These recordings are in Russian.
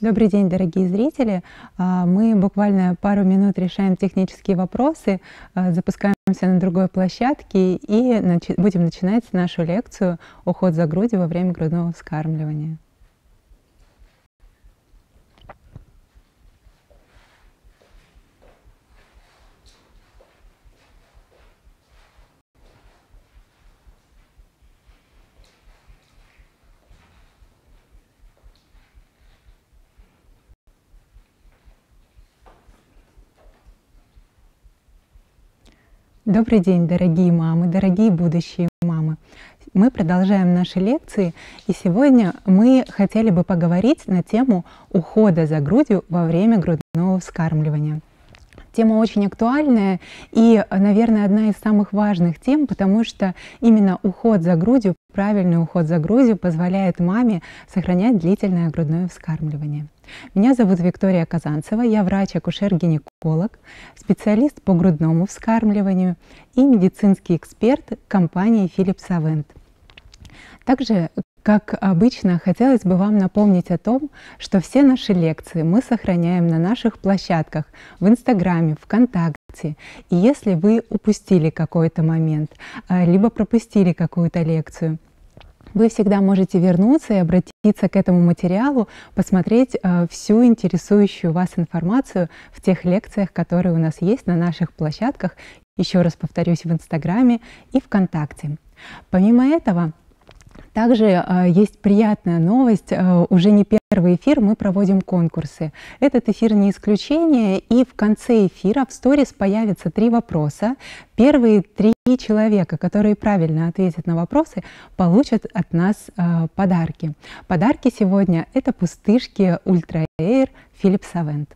Добрый день, дорогие зрители. А, мы буквально пару минут решаем технические вопросы, а, запускаемся на другой площадке и будем начинать нашу лекцию «Уход за грудью во время грудного вскармливания». Добрый день, дорогие мамы, дорогие будущие мамы. Мы продолжаем наши лекции, и сегодня мы хотели бы поговорить на тему ухода за грудью во время грудного вскармливания. Тема очень актуальная и, наверное, одна из самых важных тем, потому что именно уход за грудью, правильный уход за грудью позволяет маме сохранять длительное грудное вскармливание. Меня зовут Виктория Казанцева, я врач-акушер-гинеколог, специалист по грудному вскармливанию и медицинский эксперт компании Philips Avent. Также, как обычно, хотелось бы вам напомнить о том, что все наши лекции мы сохраняем на наших площадках в Инстаграме, ВКонтакте. И если вы упустили какой-то момент, а, либо пропустили какую-то лекцию – вы всегда можете вернуться и обратиться к этому материалу, посмотреть э, всю интересующую вас информацию в тех лекциях, которые у нас есть на наших площадках, еще раз повторюсь, в Инстаграме и ВКонтакте. Помимо этого, также э, есть приятная новость. Э, уже не первый эфир мы проводим конкурсы. Этот эфир не исключение, и в конце эфира в сторис появятся три вопроса. Первые три три человека, которые правильно ответят на вопросы, получат от нас э, подарки. Подарки сегодня — это пустышки Ultra Air Philips Avent.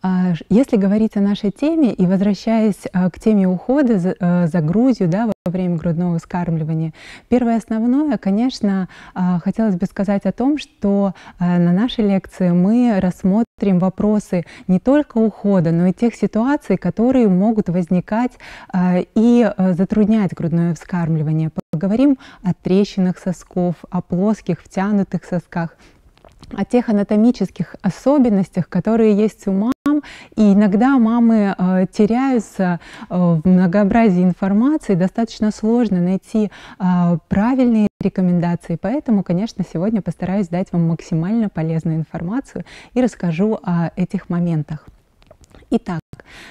А, если говорить о нашей теме и возвращаясь а, к теме ухода а, за, грудью да, во время грудного вскармливания, первое основное, конечно, хотелось бы сказать о том, что на нашей лекции мы рассмотрим вопросы не только ухода, но и тех ситуаций, которые могут возникать и затруднять грудное вскармливание. Поговорим о трещинах сосков, о плоских, втянутых сосках о тех анатомических особенностях, которые есть у мамы, и иногда мамы э, теряются э, в многообразии информации, достаточно сложно найти э, правильные рекомендации. Поэтому, конечно, сегодня постараюсь дать вам максимально полезную информацию и расскажу о этих моментах. Итак,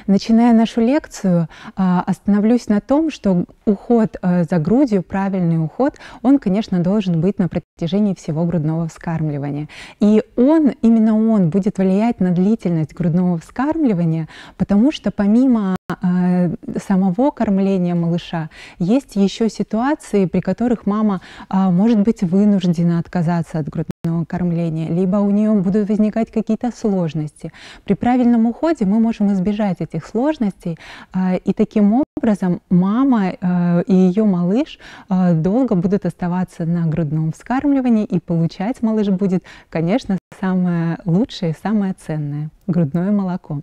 начиная нашу лекцию, а, остановлюсь на том, что уход а, за грудью, правильный уход, он, конечно, должен быть на протяжении всего грудного вскармливания. И он, именно он будет влиять на длительность грудного вскармливания, потому что помимо а, самого кормления малыша есть еще ситуации, при которых мама может быть вынуждена отказаться от грудного кормления, либо у нее будут возникать какие-то сложности. При правильном уходе мы можем избежать этих сложностей, а, и таким образом мама э, и ее малыш э, долго будут оставаться на грудном вскармливании, и получать малыш будет, конечно, самое лучшее самое ценное – грудное молоко.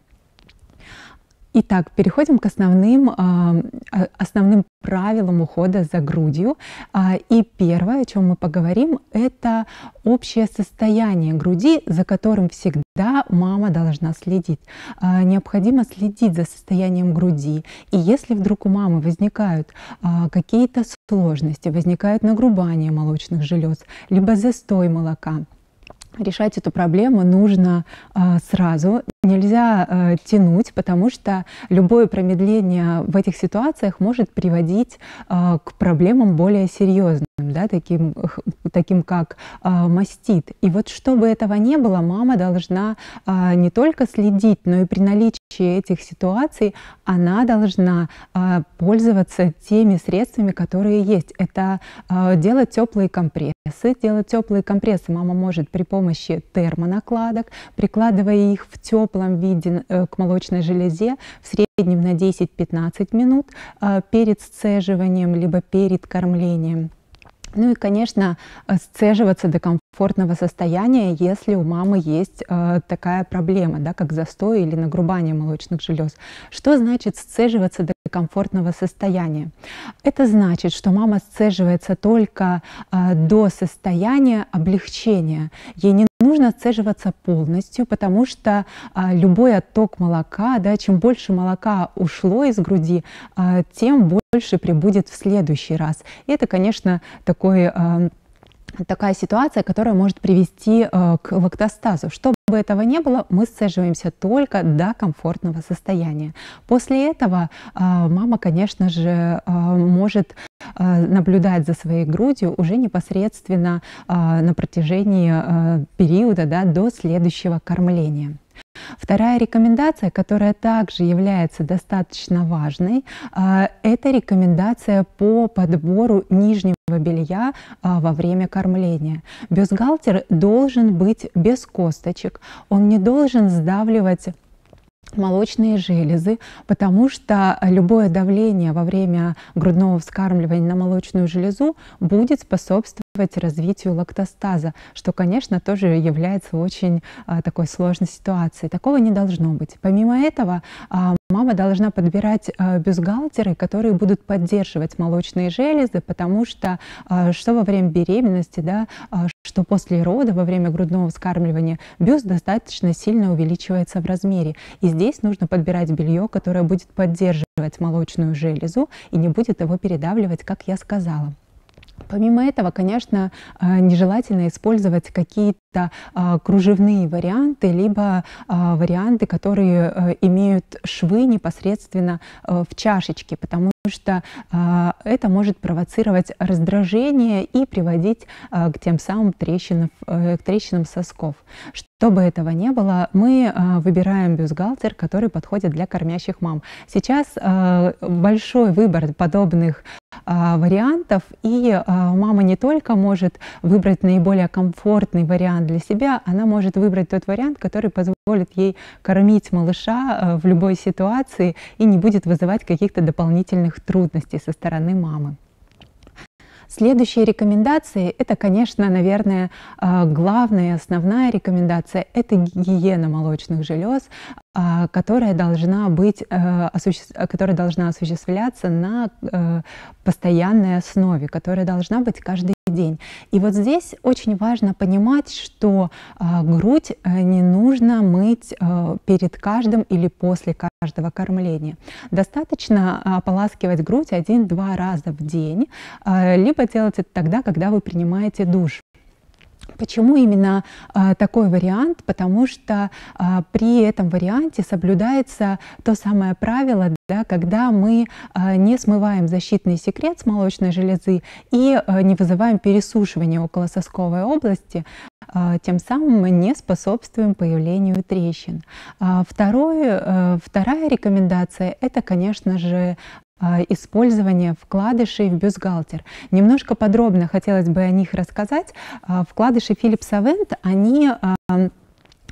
Итак, переходим к основным, а, а, основным правилам ухода за грудью. А, и первое, о чем мы поговорим, это общее состояние груди, за которым всегда мама должна следить. Необходимо следить за состоянием груди. И если вдруг у мамы возникают какие-то сложности, возникают нагрубание молочных желез, либо застой молока, решать эту проблему нужно э, сразу. Нельзя э, тянуть, потому что любое промедление в этих ситуациях может приводить э, к проблемам более серьезным, да, таким, таким как э, мастит. И вот чтобы этого не было, мама должна э, не только следить, но и при наличии этих ситуаций, она должна э, пользоваться теми средствами, которые есть. Это э, делать теплые компрессы. Делать теплые компрессы мама может при помощи термонакладок, прикладывая их в теплом виде э, к молочной железе в среднем на 10-15 минут а, перед сцеживанием либо перед кормлением. Ну и, конечно, э, сцеживаться до комфортного состояния, если у мамы есть э, такая проблема, да, как застой или нагрубание молочных желез. Что значит сцеживаться до комфортного состояния? Это значит, что мама сцеживается только э, до состояния облегчения. Ей не Нужно отцеживаться полностью, потому что а, любой отток молока, да, чем больше молока ушло из груди, а, тем больше прибудет в следующий раз. И это, конечно, такой а, такая ситуация, которая может привести э, к лактостазу. Чтобы этого не было, мы сцеживаемся только до комфортного состояния. После этого э, мама, конечно же, э, может наблюдать за своей грудью уже непосредственно на протяжении периода да, до следующего кормления. Вторая рекомендация, которая также является достаточно важной, а, это рекомендация по подбору нижнего белья а, во время кормления. Бюстгальтер должен быть без косточек, он не должен сдавливать молочные железы, потому что любое давление во время грудного вскармливания на молочную железу будет способствовать развитию лактостаза, что, конечно, тоже является очень а, такой сложной ситуацией. Такого не должно быть. Помимо этого, а, мама должна подбирать а, бюстгальтеры, которые будут поддерживать молочные железы, потому что а, что во время беременности, да, а, что после рода, во время грудного вскармливания, бюст достаточно сильно увеличивается в размере. И здесь нужно подбирать белье, которое будет поддерживать молочную железу и не будет его передавливать, как я сказала. Помимо этого, конечно, э, нежелательно использовать какие-то а, кружевные варианты, либо а, варианты, которые э, имеют швы непосредственно э, в чашечке, потому что а, это может провоцировать раздражение и приводить к тем самым трещинам, к трещинам сосков. Чтобы этого не было, мы выбираем бюстгальтер, который подходит для кормящих мам. Сейчас большой выбор подобных а, вариантов, и а, мама не только может выбрать наиболее комфортный вариант для себя, она может выбрать тот вариант, который позволит ей кормить малыша а, в любой ситуации и не будет вызывать каких-то дополнительных трудностей со стороны мамы. Следующие рекомендации – это, конечно, наверное, главная и основная рекомендация – это гигиена молочных желез, а, которая должна быть, э, которая должна осуществляться на э, постоянной основе, которая должна быть каждый день. И вот здесь очень важно понимать, что а, грудь э, не нужно мыть перед каждым или после каждого кормления. Достаточно а, ополаскивать грудь один-два раза в день, либо делать это тогда, когда вы принимаете душ. Почему именно а, такой вариант? Потому что а, при этом варианте соблюдается то самое правило, да, когда мы а, не смываем защитный секрет с молочной железы и а, не вызываем пересушивание около сосковой области, а, тем самым мы не способствуем появлению трещин. А, второе, а, вторая рекомендация – это, конечно же, а, использование вкладышей в бюстгальтер. Немножко подробно хотелось бы о них рассказать. А, вкладыши Philips Avent, они а,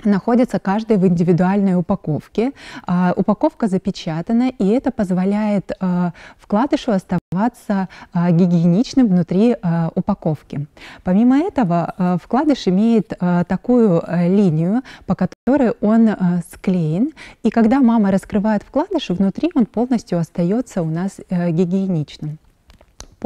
находится каждый в индивидуальной упаковке. А, упаковка запечатана, и это позволяет а, вкладышу оставаться а, гигиеничным внутри а, упаковки. Помимо этого, а, вкладыш имеет а, такую а, линию, по которой он а, склеен, и когда мама раскрывает вкладыш, внутри он полностью остается у нас а, гигиеничным.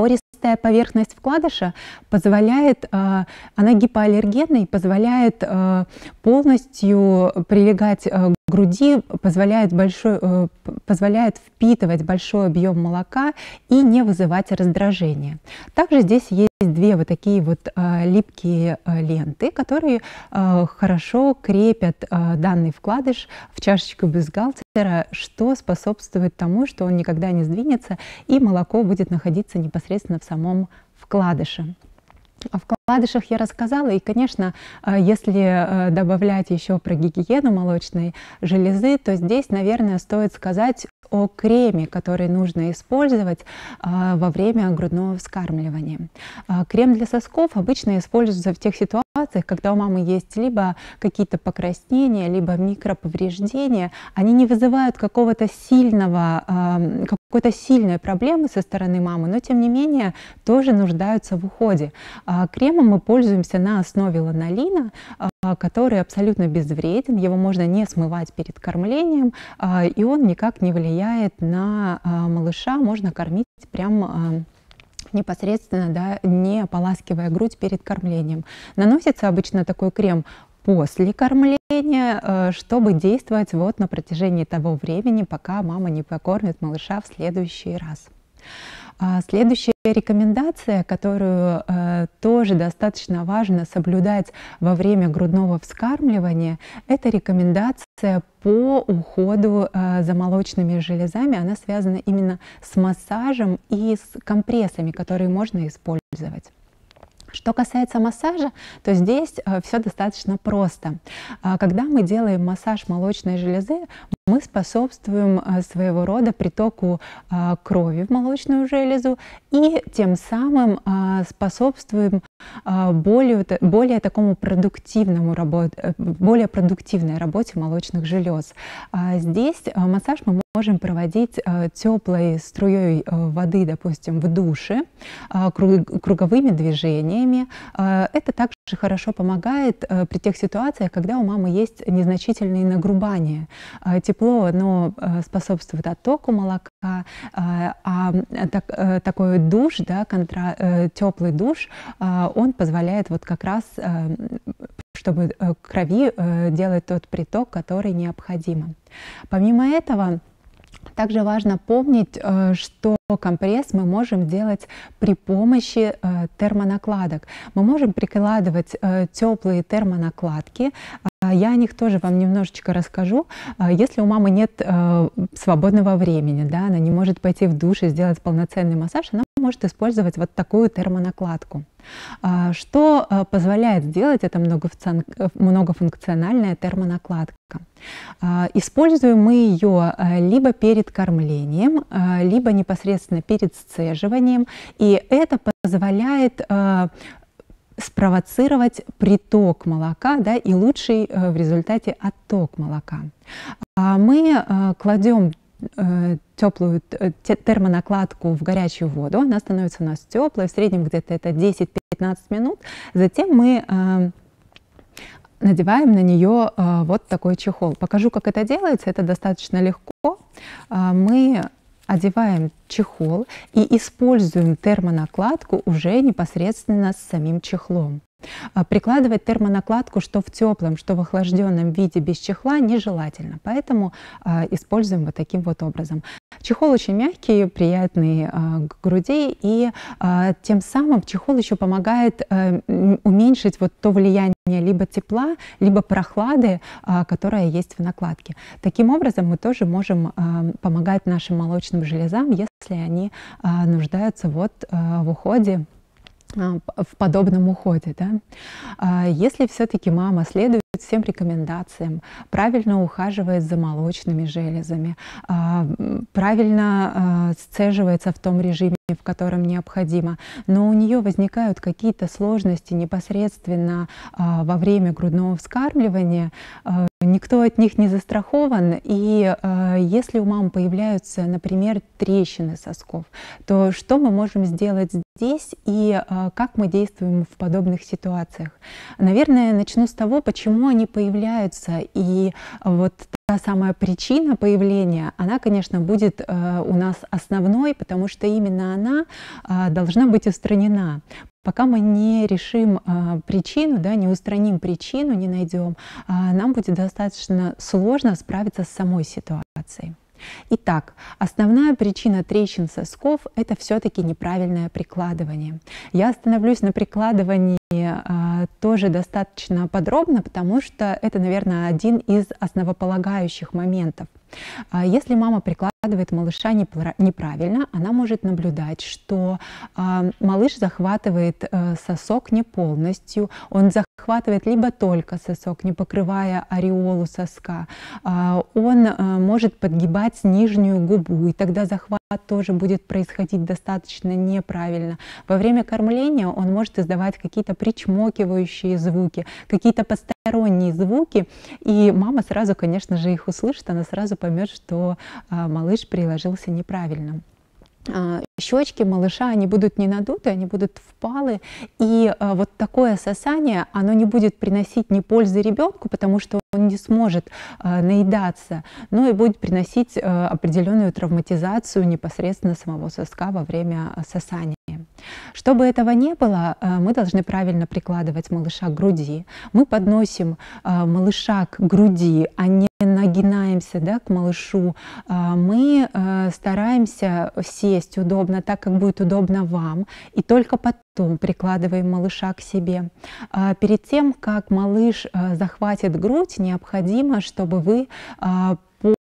Пористая поверхность вкладыша позволяет, а, она гипоаллергенная, позволяет а, полностью прилегать а, к груди, позволяет, большой, э, позволяет впитывать большой объем молока и не вызывать раздражения. Также здесь есть есть Две вот такие вот а, липкие а, ленты, которые а, хорошо крепят а, данный вкладыш в чашечку бюстгальтера, что способствует тому, что он никогда не сдвинется и молоко будет находиться непосредственно в самом вкладыше. О а вкладышах я рассказала, и, конечно, э, если э, добавлять еще про гигиену молочной железы, то здесь, наверное, стоит сказать о креме, который нужно использовать э, во время грудного вскармливания. Крем для сосков обычно используется в тех ситуациях, когда у мамы есть либо какие-то покраснения, либо микроповреждения. Они не вызывают какого-то сильного, какой-то сильной проблемы со стороны мамы, но тем не менее тоже нуждаются в уходе. А, кремом мы пользуемся на основе ланолина, а, который абсолютно безвреден, его можно не смывать перед кормлением, а, и он никак не влияет на малыша, можно кормить прям непосредственно, да, не ополаскивая грудь перед кормлением. Наносится обычно такой крем после кормления, э, чтобы действовать вот на протяжении того времени, пока мама не покормит малыша в следующий раз. А, следующая рекомендация, которую э, тоже достаточно важно соблюдать во время грудного вскармливания, это рекомендация по уходу э, за молочными железами. Она связана именно с массажем и с компрессами, которые можно использовать. Что касается массажа, то здесь э, все достаточно просто. А когда мы делаем массаж молочной железы, мы способствуем э, своего рода притоку а, крови в молочную железу и тем самым а, способствуем а, более, более такому продуктивному э, более продуктивной работе молочных желез. Здесь э, массаж мы можем проводить теплой струей воды, допустим, в душе, круговыми движениями. Это также же хорошо помогает э, при тех ситуациях, когда у мамы есть незначительные нагрубания. Э, тепло, оно э, способствует оттоку молока, а так, такой душ, да, контра, теплый душ, он позволяет вот как раз, чтобы крови делать тот приток, который необходим. Помимо этого, также важно помнить, э, что компресс мы можем делать при помощи э, термонакладок. Мы можем прикладывать э, теплые термонакладки а я о них тоже вам немножечко расскажу. А, если у мамы нет э, свободного времени, да, она не может пойти в душ и сделать полноценный массаж, она может использовать вот такую термонакладку. А, что э, позволяет сделать это многофункциональная термонакладка? Используем мы ее э, либо перед кормлением, либо непосредственно перед сцеживанием, и это позволяет спровоцировать приток молока да, и лучший э, в результате отток молока. А мы э, кладем э, теплую термонакладку в горячую воду, она становится у нас теплой, в среднем где-то это 10-15 минут. Затем мы надеваем на нее вот такой чехол. Покажу, как это делается, это достаточно легко. А мы одеваем чехол и используем термонакладку уже непосредственно с самим чехлом. А, прикладывать термонакладку что в теплом, что в охлажденном виде без чехла нежелательно, поэтому э, используем вот таким вот образом. Чехол очень мягкий, приятный э, к груди, и э, тем самым чехол еще помогает э, уменьшить вот то влияние либо тепла, либо прохлады, э, которая есть в накладке. Таким образом мы тоже можем э, помогать нашим молочным железам, если они э, нуждаются вот э, в уходе а, в подобном уходе. Да? А, если все-таки мама следует всем рекомендациям, правильно ухаживает за молочными железами, а, правильно сцеживается в том режиме, в котором необходимо, но у нее возникают какие-то сложности непосредственно во время грудного вскармливания, Никто от них не застрахован, и э, если у мам появляются, например, трещины сосков, то что мы можем сделать здесь и э, как мы действуем в подобных ситуациях? Наверное, начну с того, почему они появляются, и вот та самая причина появления, она, конечно, будет э, у нас основной, потому что именно она э, должна быть устранена. Пока мы не решим а, причину, да, не устраним причину, не найдем, а, нам будет достаточно сложно справиться с самой ситуацией. Итак, основная причина трещин сосков – это все-таки неправильное прикладывание. Я остановлюсь на прикладывании а, тоже достаточно подробно, потому что это, наверное, один из основополагающих моментов. А если мама прикладывает малыша неправильно, она может наблюдать, что а, малыш захватывает э, сосок не полностью, он захватывает либо только сосок, не покрывая ореолу соска, он э, может подгибать нижнюю губу, и тогда захват тоже будет происходить достаточно неправильно. Во время кормления он может издавать какие-то причмокивающие звуки, какие-то посторонние звуки. И мама сразу, конечно же, их услышит, она сразу поймет, что а, малыш приложился неправильно а, щечки малыша, они будут не надуты, они будут впалы, и а, вот такое сосание, оно не будет приносить ни пользы ребенку, потому что он не сможет наедаться, но и будет приносить определенную травматизацию непосредственно самого соска во время сосания. Чтобы этого не было, э, мы должны правильно прикладывать малыша к груди. Мы подносим э, малыша к груди, а не нагинаемся да, к малышу, э, мы стараемся сесть удобно, так как будет удобно вам, и только потом прикладываем малыша к себе. Перед тем, как малыш захватит грудь, необходимо, чтобы вы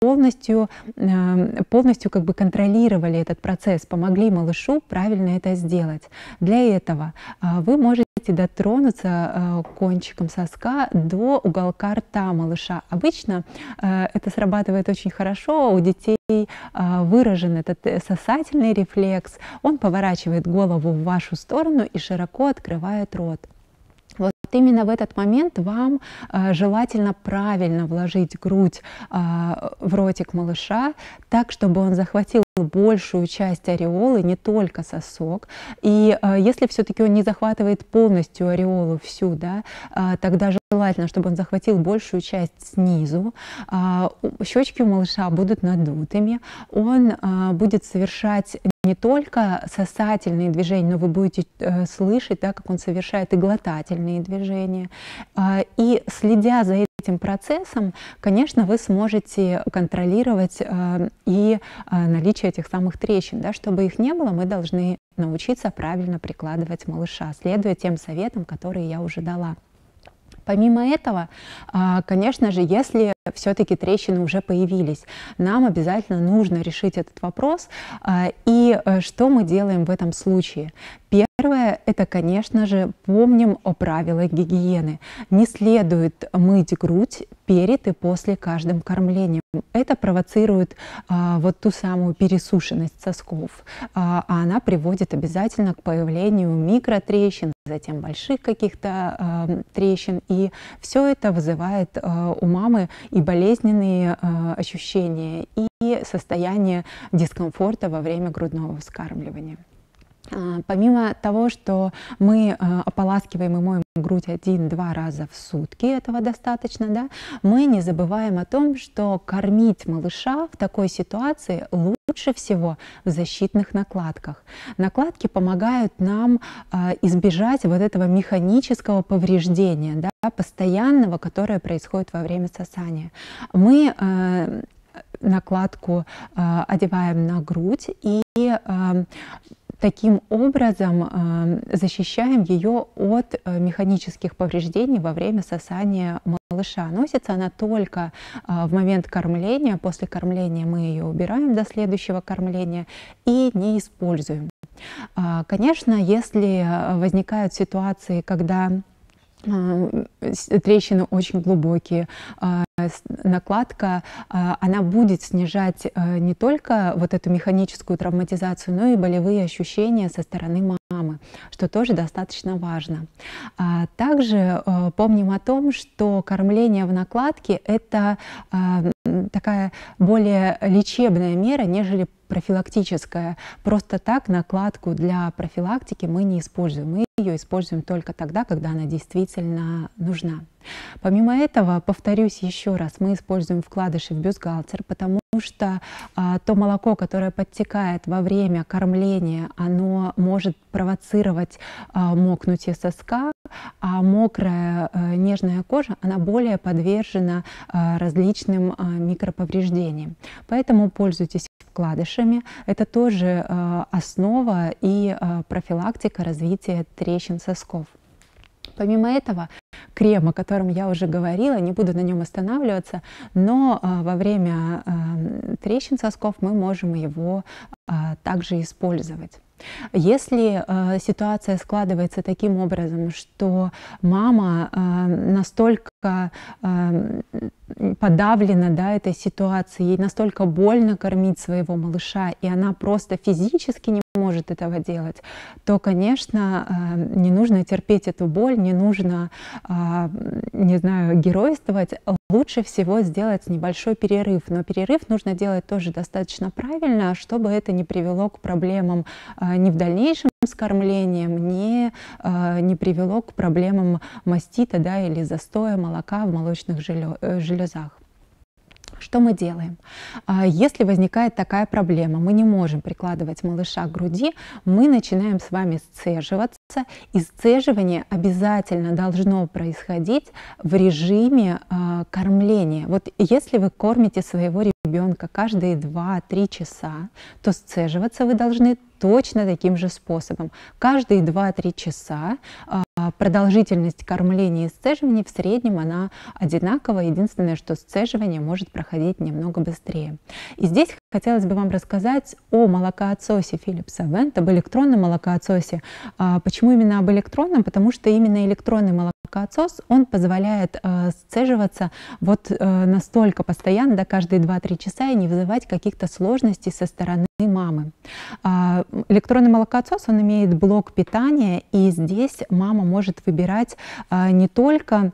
полностью, эм, полностью как бы контролировали этот процесс, помогли малышу правильно это сделать. Для этого а, вы можете дотронуться э, кончиком соска до уголка рта малыша. Обычно э, это срабатывает очень хорошо, у детей э, выражен этот сосательный рефлекс, он поворачивает голову в вашу сторону и широко открывает рот. Именно в этот момент вам э, желательно правильно вложить грудь э, в ротик малыша так, чтобы он захватил большую часть ореолы, не только сосок. И э, если все-таки он не захватывает полностью ореолу всю, да, э, тогда желательно, чтобы он захватил большую часть снизу. Э, а, щечки у малыша будут надутыми, он э, будет совершать не только сосательные движения, но вы будете э, слышать, да, как он совершает и глотательные движения. Э, и следя за этим процессом, конечно, вы сможете контролировать э, и э, наличие этих самых трещин. Да? Чтобы их не было, мы должны научиться правильно прикладывать малыша, следуя тем советам, которые я уже дала. Помимо этого, э, конечно же, если все-таки трещины уже появились, нам обязательно нужно решить этот вопрос. И что мы делаем в этом случае? Первое, это, конечно же, помним о правилах гигиены. Не следует мыть грудь перед и после каждым кормлением. Это провоцирует а, вот ту самую пересушенность сосков, а, а она приводит обязательно к появлению микротрещин, затем больших каких-то э, трещин. И все это вызывает э, у мамы и болезненные э, ощущения, и состояние дискомфорта во время грудного вскармливания. А, помимо того, что мы а, ополаскиваем и моем грудь один-два раза в сутки, этого достаточно, да, мы не забываем о том, что кормить малыша в такой ситуации лучше всего в защитных накладках. Накладки помогают нам а, избежать вот этого механического повреждения, да, постоянного, которое происходит во время сосания. Мы накладку одеваем на грудь и Таким образом э, защищаем ее от э, механических повреждений во время сосания малыша. Носится она только э, в момент кормления. После кормления мы ее убираем до следующего кормления и не используем. А, конечно, если возникают ситуации, когда трещины очень глубокие, а, Э, накладка, э, она будет снижать э, не только вот эту механическую травматизацию, но и болевые ощущения со стороны мамы, что тоже достаточно важно. А также помним о том, что кормление в накладке – это такая более лечебная мера, нежели профилактическая. Просто так накладку для профилактики мы не используем. Мы ее используем только тогда, когда она действительно нужна. Помимо этого, повторюсь еще раз, мы используем вкладыши в бюстгальтер, потому что а, то молоко, которое подтекает во время кормления, оно может провоцировать а, мокнутие соска, а мокрая а, нежная кожа, она более подвержена а, различным а, микроповреждениям. Поэтому пользуйтесь вкладышами. Это тоже а, основа и а, профилактика развития трещин сосков. Помимо этого, крем, о котором я уже говорила, не буду на нем останавливаться, но а, во время эм, трещин сосков мы можем его а, также использовать. Если э, ситуация складывается таким образом, что мама э, настолько э, подавлена да, этой ситуацией, ей настолько больно кормить своего малыша, и она просто физически не может этого делать, то, конечно, э, не нужно терпеть эту боль, не нужно, э, не знаю, геройствовать. Лучше всего сделать небольшой перерыв, но перерыв нужно делать тоже достаточно правильно, чтобы это не привело к проблемам э, не в дальнейшем с кормлением, не, не привело к проблемам мастита да, или застоя молока в молочных железах. Что мы делаем? А, если возникает такая проблема, мы не можем прикладывать малыша к груди, мы начинаем с вами сцеживаться, и сцеживание обязательно должно происходить в режиме а, кормления. Вот если вы кормите своего ребенка каждые 2-3 часа, то сцеживаться вы должны точно таким же способом. Каждые 2-3 часа а, продолжительность кормления и сцеживания в среднем она одинакова, единственное, что сцеживание может проходить немного быстрее. И здесь хотелось бы вам рассказать о молокоотсосе Филлипса Вент, об электронном молокоотсосе. А, почему именно об электронном? Потому что именно электронный молокоотсос, он позволяет а, сцеживаться вот э, настолько постоянно, да, каждые 2-3 часа и не вызывать каких-то сложностей со стороны мамы. А, электронный молокоотсос, он имеет блок питания, и здесь мама может выбирать не только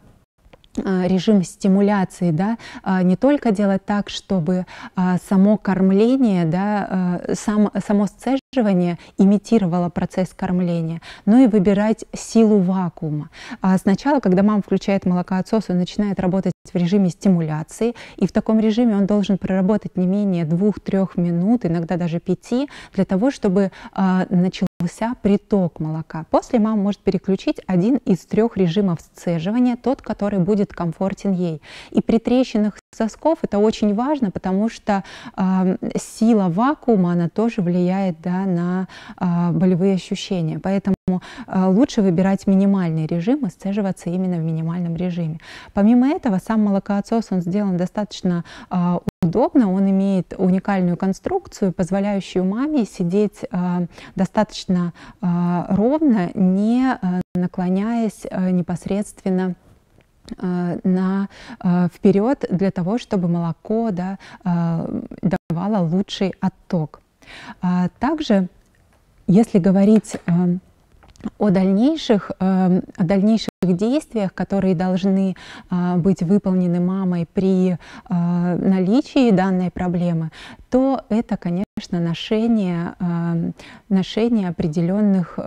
а, режим стимуляции, да, а, не только делать так, чтобы а, само кормление, да, сам, само сцеживание имитировало процесс кормления, но и выбирать силу вакуума. Сначала, когда мама включает молокоотсос, он начинает работать в режиме стимуляции, и в таком режиме он должен проработать не менее двух-трех минут, иногда даже пяти, для того, чтобы э, начался приток молока. После мама может переключить один из трех режимов сцеживания, тот, который будет комфортен ей. И при трещинах сосков это очень важно, потому что э, сила вакуума, она тоже влияет да, на э, болевые ощущения. Поэтому лучше выбирать минимальный режим и сцеживаться именно в минимальном режиме. Помимо этого, сам молокоотсос, он сделан достаточно а, удобно, он имеет уникальную конструкцию, позволяющую маме сидеть а, достаточно а, ровно, не наклоняясь непосредственно на вперед для того, чтобы молоко да, давало лучший отток. Также, если говорить о дальнейших, э, о дальнейших действиях, которые должны э, быть выполнены мамой при э, наличии данной проблемы, то это, конечно, ношение, ношение определенных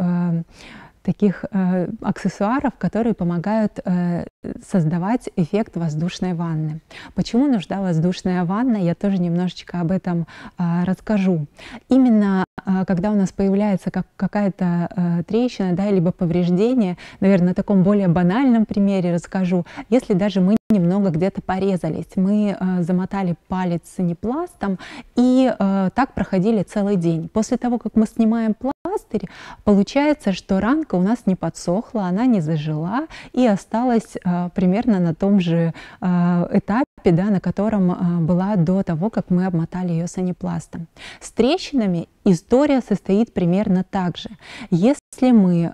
таких э, аксессуаров, которые помогают э, создавать эффект воздушной ванны. Почему нужна воздушная ванна? Я тоже немножечко об этом э, расскажу. Именно э, когда у нас появляется как, какая-то э, трещина, да, либо повреждение, наверное, на таком более банальном примере расскажу. Если даже мы немного где-то порезались. Мы э, замотали палец непластом и э, так проходили целый день. После того, как мы снимаем пласт, пластырь, получается, что ранка у нас не подсохла, она не зажила и осталась а, примерно на том же а, этапе, да, на котором а, была до того, как мы обмотали ее санепластом. С трещинами история состоит примерно так же. Если мы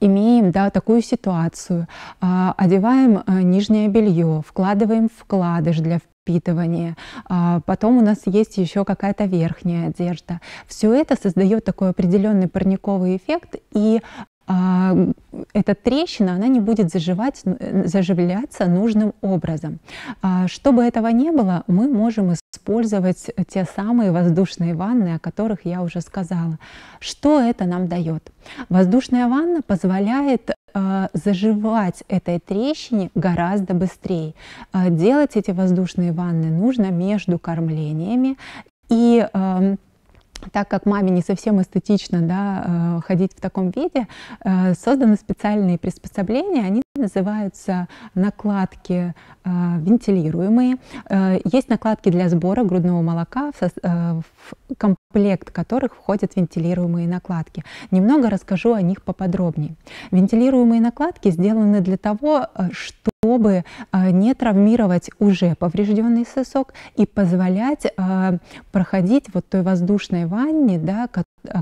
имеем да, такую ситуацию, одеваем нижнее белье, вкладываем вкладыш для впитывание. А, потом у нас есть еще какая-то верхняя одежда. Все это создает такой определенный парниковый эффект, и а, эта трещина, она не будет заживать, э, заживляться нужным образом. А, чтобы этого не было, мы можем использовать те самые воздушные ванны, о которых я уже сказала. Что это нам дает? Воздушная ванна позволяет э, заживать этой трещине гораздо быстрее. Э, делать эти воздушные ванны нужно между кормлениями и эм, так как маме не совсем эстетично да, э, ходить в таком виде, созданы специальные приспособления, они Называются накладки э, вентилируемые. Э, есть накладки для сбора грудного молока, в, э, в комплект которых входят вентилируемые накладки. Немного расскажу о них поподробнее. Вентилируемые накладки сделаны для того, э, чтобы чтобы э, не травмировать уже поврежденный сосок и позволять э, проходить вот той воздушной ванне, да,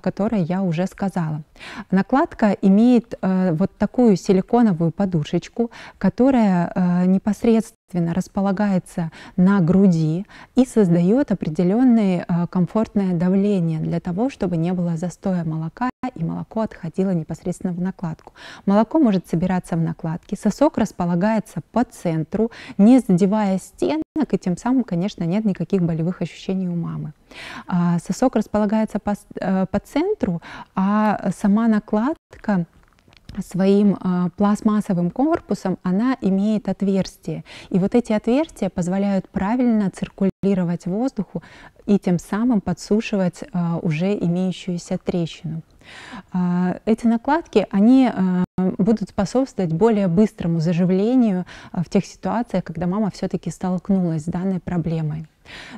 которые я уже сказала. Накладка имеет э, вот такую силиконовую подушечку, которая э, непосредственно располагается на груди и создает определенное э, комфортное давление для того, чтобы не было застоя молока и молоко отходило непосредственно в накладку. Молоко может собираться в накладке, сосок располагается по центру, не задевая стенок, и тем самым, конечно, нет никаких болевых ощущений у мамы. А, сосок располагается по, э, по центру, а сама накладка своим а, пластмассовым корпусом она имеет отверстие, И вот эти отверстия позволяют правильно циркулировать воздуху и тем самым подсушивать а, уже имеющуюся трещину. А, эти накладки, они будут способствовать более быстрому заживлению в тех ситуациях, когда мама все-таки столкнулась с данной проблемой.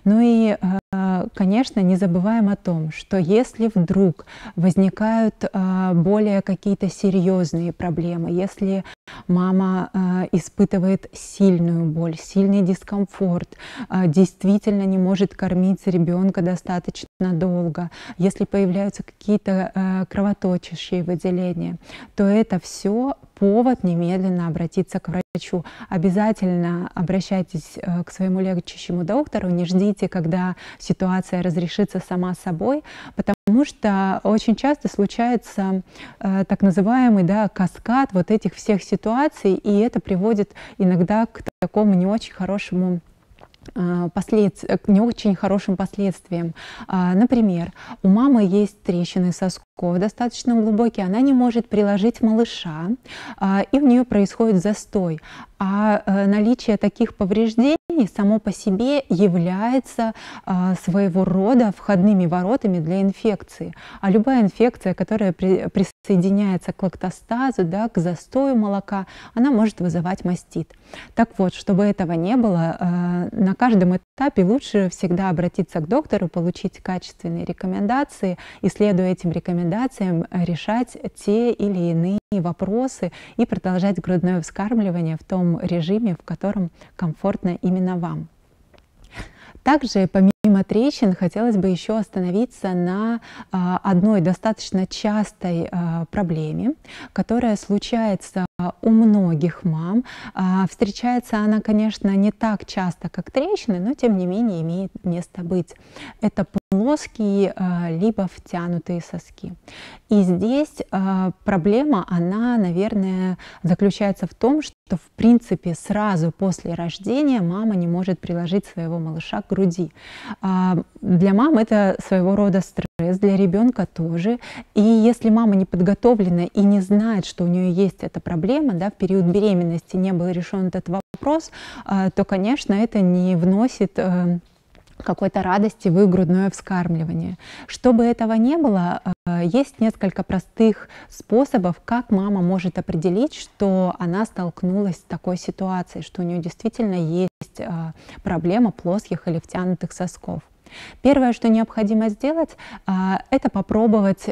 Ну и а, конечно, не забываем о том, что если вдруг возникают а, более какие-то серьезные проблемы, если мама а, испытывает сильную боль, сильный дискомфорт, действительно не может кормить ребенка достаточно долго, если появляются какие-то кровоточащие выделения, то это все повод немедленно обратиться к врачу. Обязательно обращайтесь к своему лечащему доктору, не ждите, когда ситуация разрешится сама собой, потому что очень часто случается э, так называемый да, каскад вот этих всех ситуаций, и это приводит иногда к такому не очень хорошему Э, последствия, э, не очень хорошим последствиям. А, например, у мамы есть трещины сосков достаточно глубокие, она не может приложить малыша, а, и у нее происходит застой. А э, наличие таких повреждений само по себе является а, своего рода входными воротами для инфекции. А любая инфекция, которая присоединяется к лактостазу, да, к застою молока, она может вызывать мастит. Так вот, чтобы этого не было, на на каждом этапе лучше всегда обратиться к доктору, получить качественные рекомендации и, следуя этим рекомендациям, решать те или иные вопросы и продолжать грудное вскармливание в том режиме, в котором комфортно именно вам. Также помимо Помимо трещин хотелось бы еще остановиться на а, одной достаточно частой а, проблеме, которая случается у многих мам. А, встречается она, конечно, не так часто, как трещины, но тем не менее имеет место быть. Это плоские либо втянутые соски. И здесь проблема, она, наверное, заключается в том, что в принципе сразу после рождения мама не может приложить своего малыша к груди. А, для мам это своего рода стресс, для ребенка тоже. И если мама не подготовлена и не знает, что у нее есть эта проблема, да, в период беременности не был решен этот вопрос, а, то, конечно, это не вносит э, какой-то радости в грудное вскармливание. Чтобы этого не было, э, есть несколько простых способов, как мама может определить, что она столкнулась с такой ситуацией, что у нее действительно есть э, проблема плоских или втянутых сосков. Первое, что необходимо сделать, э, это попробовать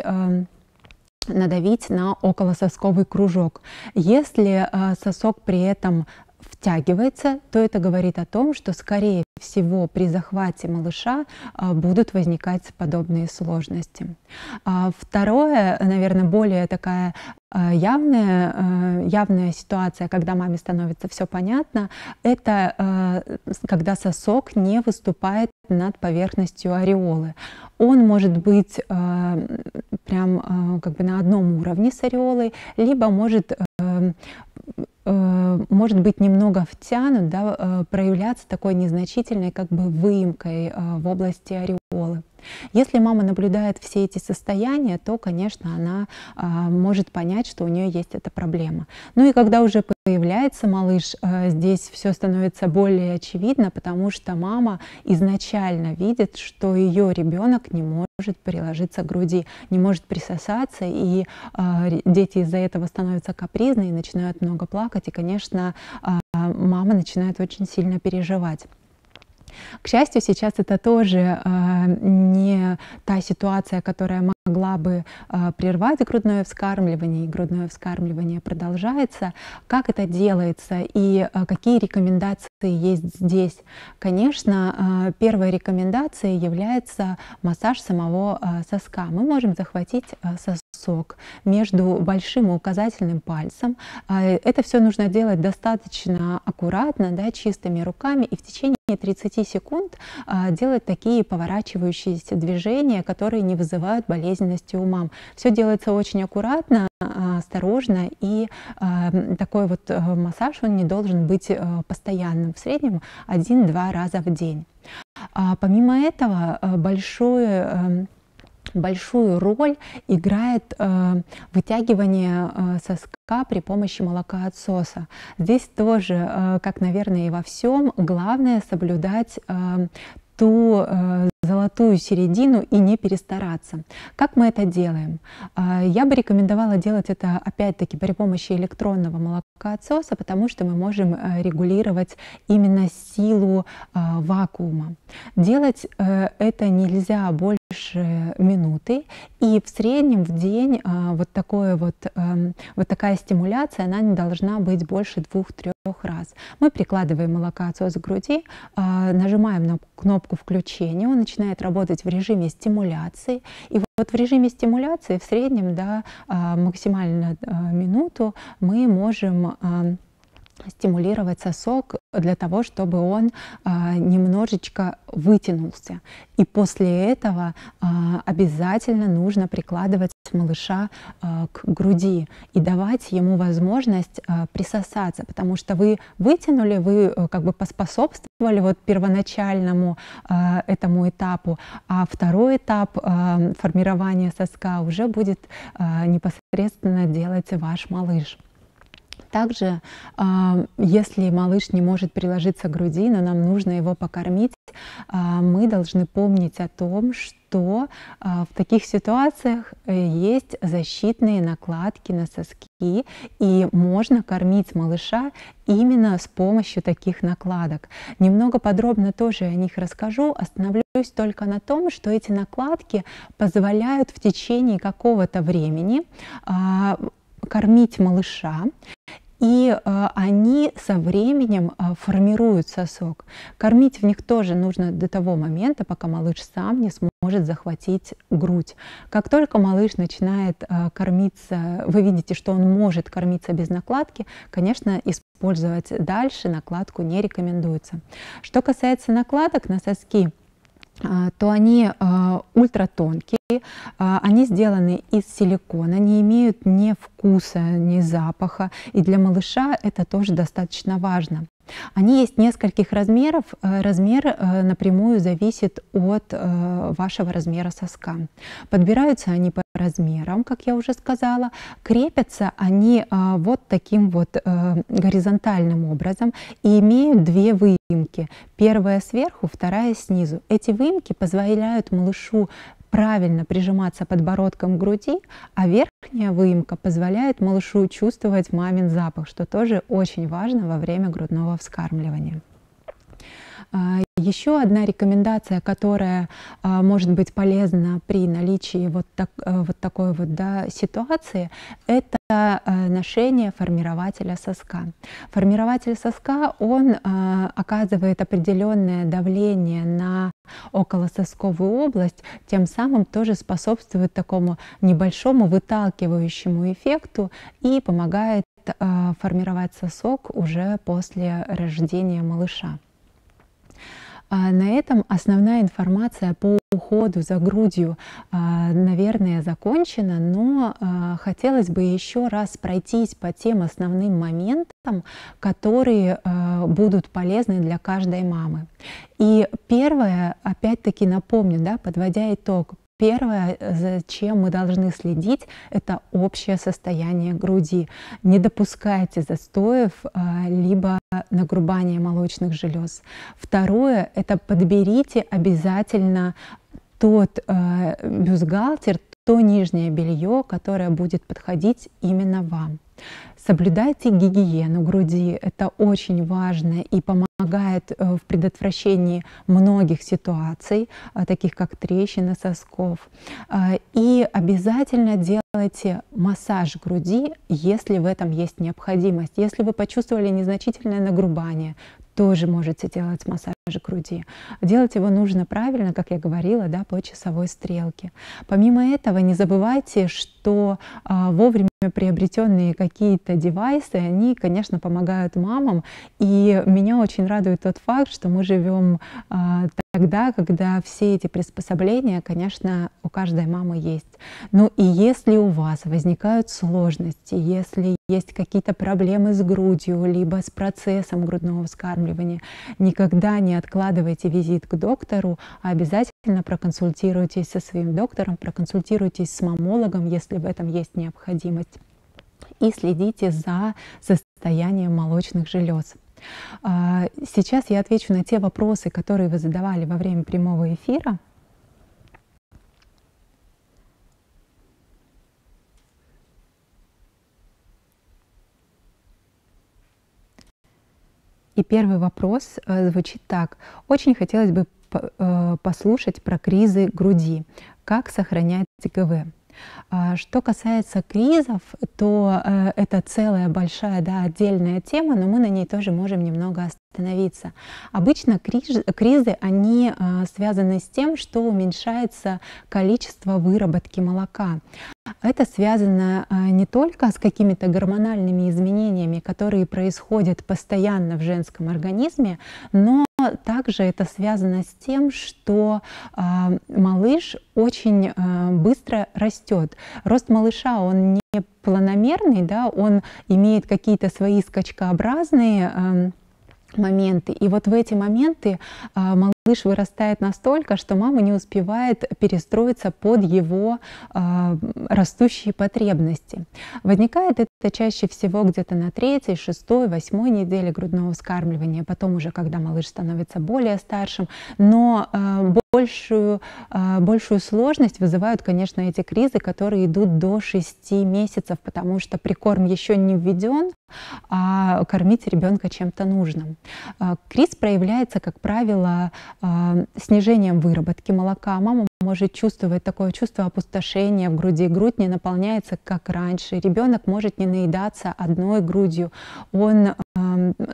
надавить на околососковый кружок. Если сосок при этом стягивается, то это говорит о том, что, скорее всего, при захвате малыша а, будут возникать подобные сложности. А, второе, наверное, более такая а, явная, явная ситуация, когда маме становится все понятно, это когда сосок не выступает над поверхностью ореолы. Он может быть прям как бы на одном уровне с ореолой, либо может Э, может быть немного втянут, да, э, проявляться такой незначительной как бы выемкой э, в области ореолы. Если мама наблюдает все эти состояния, то, конечно, она а, может понять, что у нее есть эта проблема. Ну и когда уже появляется малыш, а, здесь все становится более очевидно, потому что мама изначально видит, что ее ребенок не может может приложиться к груди, не может присосаться, и э, дети из-за этого становятся капризны и начинают много плакать, и, конечно, э, мама начинает очень сильно переживать. К счастью, сейчас это тоже э, не та ситуация, которая могла бы а, прервать грудное вскармливание, и грудное вскармливание продолжается. Как это делается и а, какие рекомендации есть здесь? Конечно, э, а, первой рекомендацией является массаж самого соска. Мы можем захватить э, сосок между большим и указательным пальцем. это все нужно делать достаточно аккуратно, да, чистыми руками и в течение течение 30 секунд делать такие поворачивающиеся движения, которые не вызывают болезни болезненности у мам. Все делается очень аккуратно, а, осторожно, и а, такой вот э, массаж, он не должен быть э, постоянным, в среднем 1-2 раза в день. А, помимо этого, э, большое эм, большую роль играет э, вытягивание э, соска при помощи молокоотсоса. Здесь тоже, э, как, наверное, и во всем, главное соблюдать э, ту э, золотую середину и не перестараться. Как мы это делаем? А, я бы рекомендовала делать это опять-таки при помощи электронного молокоотсоса, потому что мы можем э, регулировать именно силу а, вакуума. Делать э, это нельзя больше минуты. И в среднем в день а, вот, такое вот, эм, вот такая стимуляция, она не должна быть больше двух-трех раз. Мы прикладываем молокоотсос к груди, нажимаем на кнопку включения, он начинает работать в режиме стимуляции. И вот в режиме стимуляции в среднем да, а, максимально а, минуту мы можем а, стимулировать сосок для того, чтобы он а, немножечко вытянулся. И после этого а, обязательно нужно прикладывать малыша а, к груди и давать ему возможность а, присосаться, потому что вы вытянули, вы а, как бы поспособствовали вот первоначальному а, этому этапу, а второй этап а, формирования соска уже будет а, непосредственно делать ваш малыш. Также, а, если малыш не может приложиться к груди, но нам нужно его покормить, а, мы должны помнить о том, что а, в таких ситуациях э, есть защитные накладки на соски, и можно кормить малыша именно с помощью таких накладок. Немного подробно тоже о них расскажу, остановлюсь только на том, что эти накладки позволяют в течение какого-то времени кормить малыша и э, они со временем э, формируют сосок. Кормить в них тоже нужно до того момента, пока малыш сам не сможет захватить грудь. Как только малыш начинает э, кормиться, вы видите, что он может кормиться без накладки, конечно, использовать дальше накладку не рекомендуется. Что касается накладок на соски, а, то они а, ультратонкие, а, они сделаны из силикона, не имеют ни вкуса, ни запаха. И для малыша это тоже достаточно важно. Они есть нескольких размеров. Э, размер э, напрямую зависит от э, вашего размера соска. Подбираются они по размерам, как я уже сказала. Крепятся они вот таким вот горизонтальным образом и имеют две выемки. Первая сверху, вторая снизу. Эти выемки позволяют малышу правильно прижиматься подбородком к груди, а верх Верхняя выемка позволяет малышу чувствовать мамин запах, что тоже очень важно во время грудного вскармливания. А, Еще одна рекомендация, которая а, может быть полезна при наличии вот, так, э, вот такой вот да, ситуации, это э, ношение формирователя соска. Формирователь соска, он э, оказывает определенное давление на околососковую область, тем самым тоже способствует такому небольшому выталкивающему эффекту и помогает формировать сосок уже после рождения малыша. А на этом основная информация по уходу за грудью, а, наверное, закончена, но а, хотелось бы еще раз пройтись по тем основным моментам, которые будут полезны для каждой мамы. И первое, опять-таки напомню, да, подводя итог, Первое, за чем мы должны следить, это общее состояние груди. Не допускайте застоев а, либо нагрубания молочных желез. Второе, это подберите обязательно тот э, бюстгальтер, то нижнее белье, которое будет подходить именно вам. Соблюдайте гигиену груди, это очень важно и помогает э, в предотвращении многих ситуаций, э, таких как трещины сосков. Э, и обязательно делайте массаж груди, если в этом есть необходимость. Если вы почувствовали незначительное нагрубание, тоже можете делать массаж же груди. Делать его нужно правильно, как я говорила, да, по часовой стрелке. Помимо этого, не забывайте, что а, вовремя приобретенные какие-то девайсы, они, конечно, помогают мамам. И меня очень радует тот факт, что мы живем а, тогда, когда все эти приспособления, конечно, у каждой мамы есть. Ну и если у вас возникают сложности, если есть какие-то проблемы с грудью, либо с процессом грудного вскармливания, никогда не не откладывайте визит к доктору, а обязательно проконсультируйтесь со своим доктором, проконсультируйтесь с мамологом, если в этом есть необходимость. И следите за состоянием молочных желез. А, сейчас я отвечу на те вопросы, которые вы задавали во время прямого эфира. И первый вопрос э, звучит так. Очень хотелось бы э, послушать про кризы груди. Как сохранять ТКВ? А что касается кризов, то э, это целая большая, да, отдельная тема, но мы на ней тоже можем немного остановиться. Обычно кризы, кризы они связаны с тем, что уменьшается количество выработки молока. Это связано а, не только с какими-то гормональными изменениями, которые происходят постоянно в женском организме, но также это связано с тем, что а, малыш очень а, быстро растет. Рост малыша, он не планомерный, да, он имеет какие-то свои скачкообразные моменты. И вот в эти моменты малыш Малыш вырастает настолько, что мама не успевает перестроиться под его э, растущие потребности. Возникает это чаще всего где-то на третьей, шестой, восьмой неделе грудного вскармливания, потом уже, когда малыш становится более старшим. Но э, большую, э, большую сложность вызывают, конечно, эти кризы, которые идут до шести месяцев, потому что прикорм еще не введен, а кормить ребенка чем-то нужно. Криз проявляется, как правило, а, снижением выработки молока. Мама может чувствовать такое чувство опустошения в груди. Грудь не наполняется, как раньше. Ребенок может не наедаться одной грудью. Он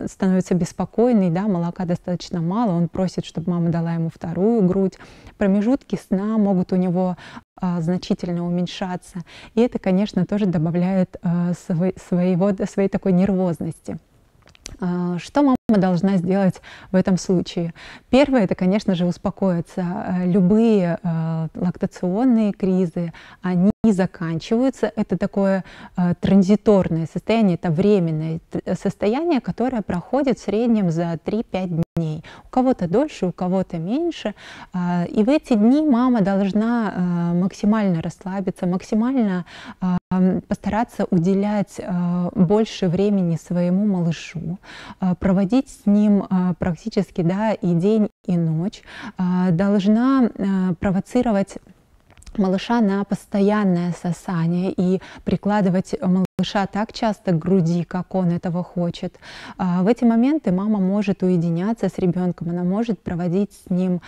становится беспокойный, да, молока достаточно мало. Он просит, чтобы мама дала ему вторую грудь. Промежутки сна могут у него э, значительно уменьшаться. И это, конечно, тоже добавляет э, а, свой, своего, своей такой нервозности. А, что мама должна сделать в этом случае? Первое, это, конечно же, успокоиться. Э, любые э, лактационные кризы, они заканчиваются. Это такое э, транзиторное состояние, это временное состояние, которое проходит в среднем за 3-5 дней. У кого-то дольше, у кого-то меньше. А, и в эти дни мама должна максимально расслабиться, максимально постараться уделять а, больше времени своему малышу, а, проводить с ним а, практически да, и день, и ночь, должна провоцировать малыша на постоянное сосание и прикладывать малыша так часто к груди, как он этого хочет. В эти моменты мама может уединяться с ребенком, она может проводить с ним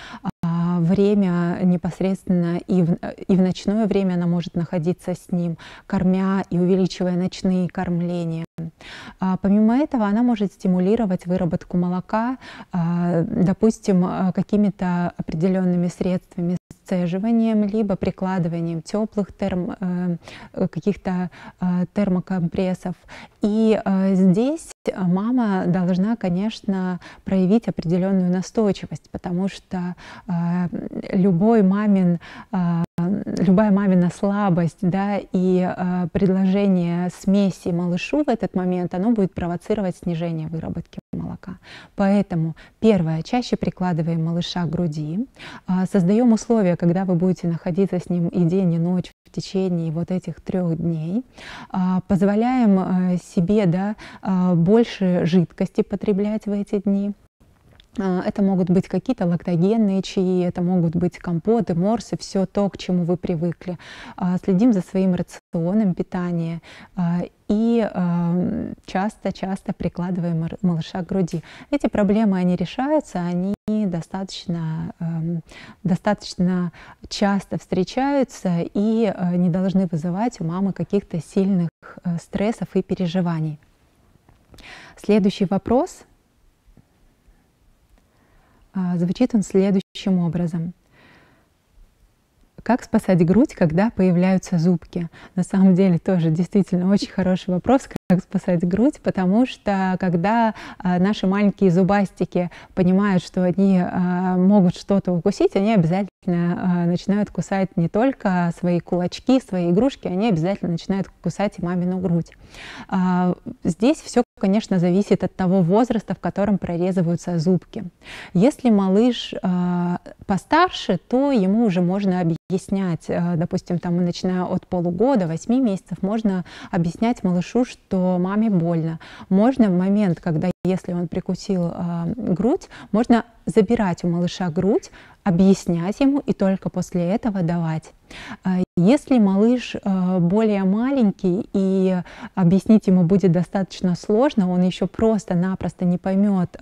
а, время непосредственно и в, и в ночное время она может находиться с ним, кормя и увеличивая ночные кормления. А, помимо этого, она может стимулировать выработку молока, а, допустим, а, какими-то определенными средствами сцеживанием, либо прикладыванием теплых терм, э, э, каких-то термокомпрессов. И здесь мама должна, конечно, проявить определенную настойчивость, потому что любой мамин любая мамина слабость, да, и э, предложение смеси малышу в этот момент, оно будет провоцировать снижение выработки молока. Поэтому первое, чаще прикладываем малыша к груди, э, создаем условия, когда вы будете находиться с ним и день, и ночь в течение вот этих трех дней, э, позволяем э, себе, да, э, больше жидкости потреблять в эти дни, а, это могут быть какие-то лактогенные чаи, это могут быть компоты, морсы, все то, к чему вы привыкли. А, следим за своим рационом питания а, и часто-часто прикладываем малыша к груди. Эти проблемы, они решаются, они достаточно, эм, достаточно часто встречаются и э, не должны вызывать у мамы каких-то сильных э, стрессов и переживаний. Следующий вопрос – а, звучит он следующим образом. Как спасать грудь, когда появляются зубки? На самом деле тоже действительно очень хороший вопрос, как спасать грудь, потому что когда а, наши маленькие зубастики понимают, что они а, могут что-то укусить, они обязательно а, начинают кусать не только свои кулачки, свои игрушки, они обязательно начинают кусать и мамину грудь. А, здесь все, конечно, зависит от того возраста, в котором прорезываются зубки. Если малыш а, постарше, то ему уже можно объяснять, а, допустим, там, начиная от полугода, 8 месяцев, можно объяснять малышу, что маме больно. Можно в момент, когда если он прикусил э, грудь, можно забирать у малыша грудь, объяснять ему и только после этого давать. А, если малыш а, более маленький и объяснить ему будет достаточно сложно, он еще просто-напросто не поймет,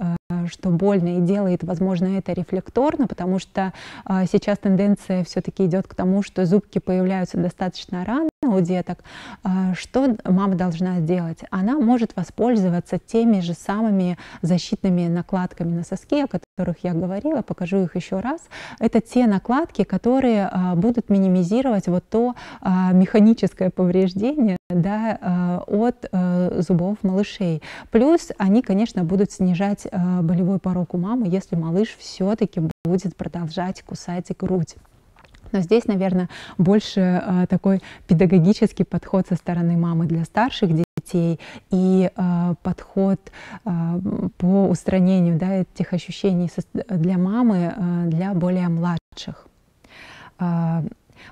что больно и делает, возможно, это рефлекторно, потому что сейчас тенденция все-таки идет к тому, что зубки появляются достаточно рано, у деток, а, что мама должна сделать? Она может воспользоваться теми же самыми защитными накладками на соски, о которых я говорила, покажу их еще раз. Это те накладки, которые а, будут минимизировать вот то а, механическое повреждение да, от зубов малышей. Плюс они, конечно, будут снижать болевой порог у мамы, если малыш все-таки будет продолжать кусать грудь. Но здесь, наверное, больше э, такой педагогический подход со стороны мамы для старших детей и э, подход э, по устранению да, этих ощущений для мамы э, для более младших.